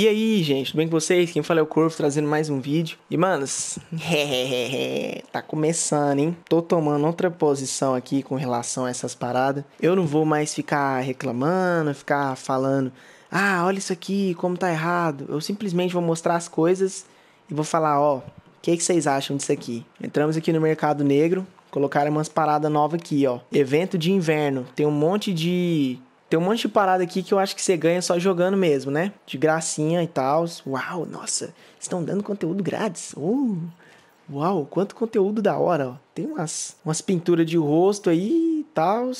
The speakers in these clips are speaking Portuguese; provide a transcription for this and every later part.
E aí, gente, tudo bem com vocês? Quem fala é o Corvo, trazendo mais um vídeo. E, manos, é, é, é, tá começando, hein? Tô tomando outra posição aqui com relação a essas paradas. Eu não vou mais ficar reclamando, ficar falando, ah, olha isso aqui, como tá errado. Eu simplesmente vou mostrar as coisas e vou falar, ó, oh, o que, que vocês acham disso aqui? Entramos aqui no mercado negro, colocaram umas paradas novas aqui, ó. Evento de inverno, tem um monte de tem um monte de parada aqui que eu acho que você ganha só jogando mesmo, né? De gracinha e tal. Uau, nossa, estão dando conteúdo grátis. Uh, uau, quanto conteúdo da hora, ó. Tem umas, umas pinturas de rosto aí e tal.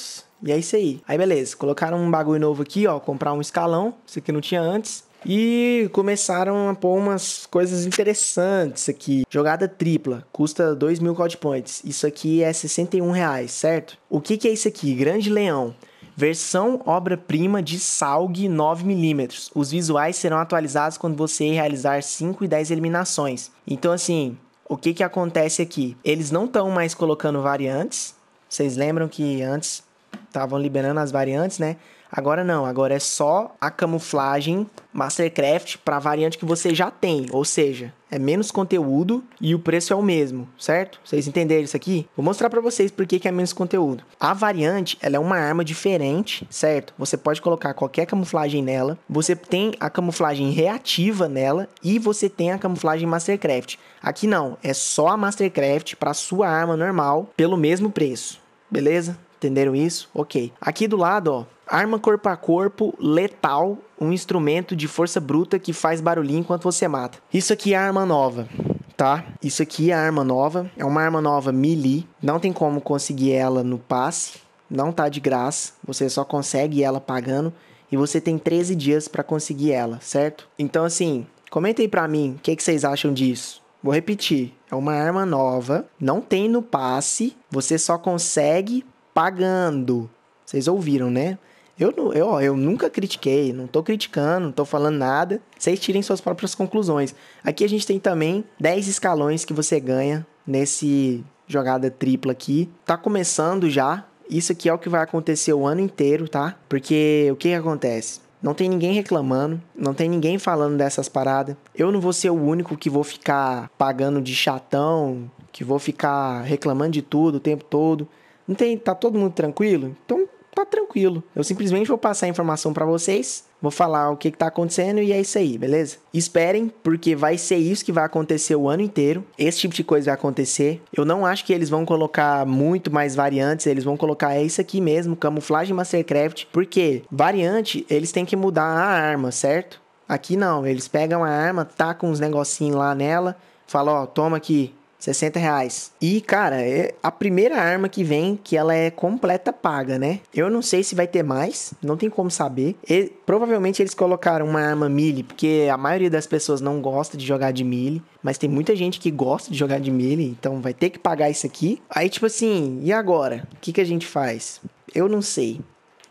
E é isso aí. Aí beleza, colocaram um bagulho novo aqui, ó. Comprar um escalão, isso aqui não tinha antes. E começaram a pôr umas coisas interessantes aqui. Jogada tripla, custa 2 mil gold points. Isso aqui é 61 reais, certo? O que, que é isso aqui? Grande leão versão obra-prima de SALG 9mm. Os visuais serão atualizados quando você realizar 5 e 10 eliminações. Então, assim, o que, que acontece aqui? Eles não estão mais colocando variantes. Vocês lembram que antes estavam liberando as variantes, né? Agora não, agora é só a camuflagem Mastercraft para a variante que você já tem, ou seja, é menos conteúdo e o preço é o mesmo, certo? Vocês entenderam isso aqui? Vou mostrar para vocês por que, que é menos conteúdo. A variante, ela é uma arma diferente, certo? Você pode colocar qualquer camuflagem nela, você tem a camuflagem reativa nela e você tem a camuflagem Mastercraft. Aqui não, é só a Mastercraft para sua arma normal pelo mesmo preço. Beleza? Entenderam isso? OK. Aqui do lado, ó, Arma corpo a corpo, letal, um instrumento de força bruta que faz barulhinho enquanto você mata. Isso aqui é arma nova, tá? Isso aqui é arma nova, é uma arma nova melee, não tem como conseguir ela no passe, não tá de graça, você só consegue ela pagando e você tem 13 dias para conseguir ela, certo? Então assim, comenta aí pra mim, o que, que vocês acham disso? Vou repetir, é uma arma nova, não tem no passe, você só consegue pagando. Vocês ouviram, né? Eu, eu, eu nunca critiquei, não tô criticando, não tô falando nada. Vocês tirem suas próprias conclusões. Aqui a gente tem também 10 escalões que você ganha nesse jogada tripla aqui. Tá começando já. Isso aqui é o que vai acontecer o ano inteiro, tá? Porque o que, que acontece? Não tem ninguém reclamando, não tem ninguém falando dessas paradas. Eu não vou ser o único que vou ficar pagando de chatão, que vou ficar reclamando de tudo o tempo todo. Não tem, tá todo mundo tranquilo? Então tá tranquilo. Eu simplesmente vou passar a informação para vocês, vou falar o que, que tá acontecendo e é isso aí, beleza? Esperem, porque vai ser isso que vai acontecer o ano inteiro. Esse tipo de coisa vai acontecer. Eu não acho que eles vão colocar muito mais variantes, eles vão colocar é isso aqui mesmo, camuflagem Mastercraft, porque variante eles têm que mudar a arma, certo? Aqui não, eles pegam a arma, tacam uns negocinhos lá nela, falam, ó, toma aqui, 60 reais. E, cara, é a primeira arma que vem, que ela é completa paga, né? Eu não sei se vai ter mais, não tem como saber. E, provavelmente eles colocaram uma arma melee, porque a maioria das pessoas não gosta de jogar de melee. Mas tem muita gente que gosta de jogar de melee, então vai ter que pagar isso aqui. Aí, tipo assim, e agora? O que, que a gente faz? Eu não sei.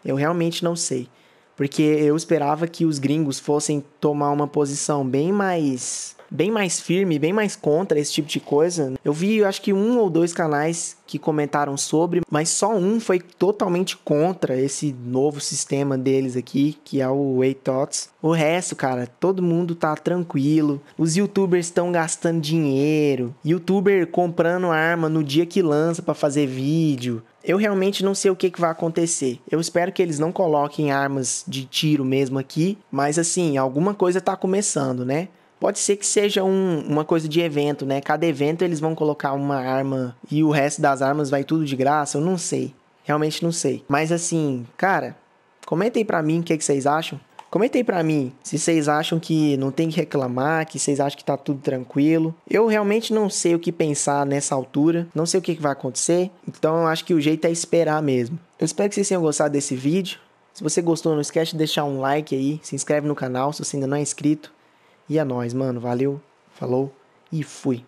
Eu realmente não sei porque eu esperava que os gringos fossem tomar uma posição bem mais bem mais firme, bem mais contra esse tipo de coisa. Eu vi, eu acho que um ou dois canais que comentaram sobre, mas só um foi totalmente contra esse novo sistema deles aqui, que é o Way O resto, cara, todo mundo tá tranquilo. Os youtubers estão gastando dinheiro, youtuber comprando arma no dia que lança para fazer vídeo. Eu realmente não sei o que, que, vai acontecer. Eu espero que eles não coloquem armas de tiro mesmo aqui, mas assim, alguma coisa tá começando, né? Pode ser que seja um, uma coisa de evento, né? Cada evento eles vão colocar uma arma e o resto das armas vai tudo de graça. Eu não sei. Realmente não sei. Mas assim, cara, comentem pra mim o que, é que vocês acham. Comentem pra mim se vocês acham que não tem que reclamar, que vocês acham que tá tudo tranquilo. Eu realmente não sei o que pensar nessa altura, não sei o que, que vai acontecer, então eu acho que o jeito é esperar mesmo. Eu espero que vocês tenham gostado desse vídeo. Se você gostou, não esquece de deixar um like aí, se inscreve no canal se você ainda não é inscrito. E é nóis, mano. Valeu, falou e fui.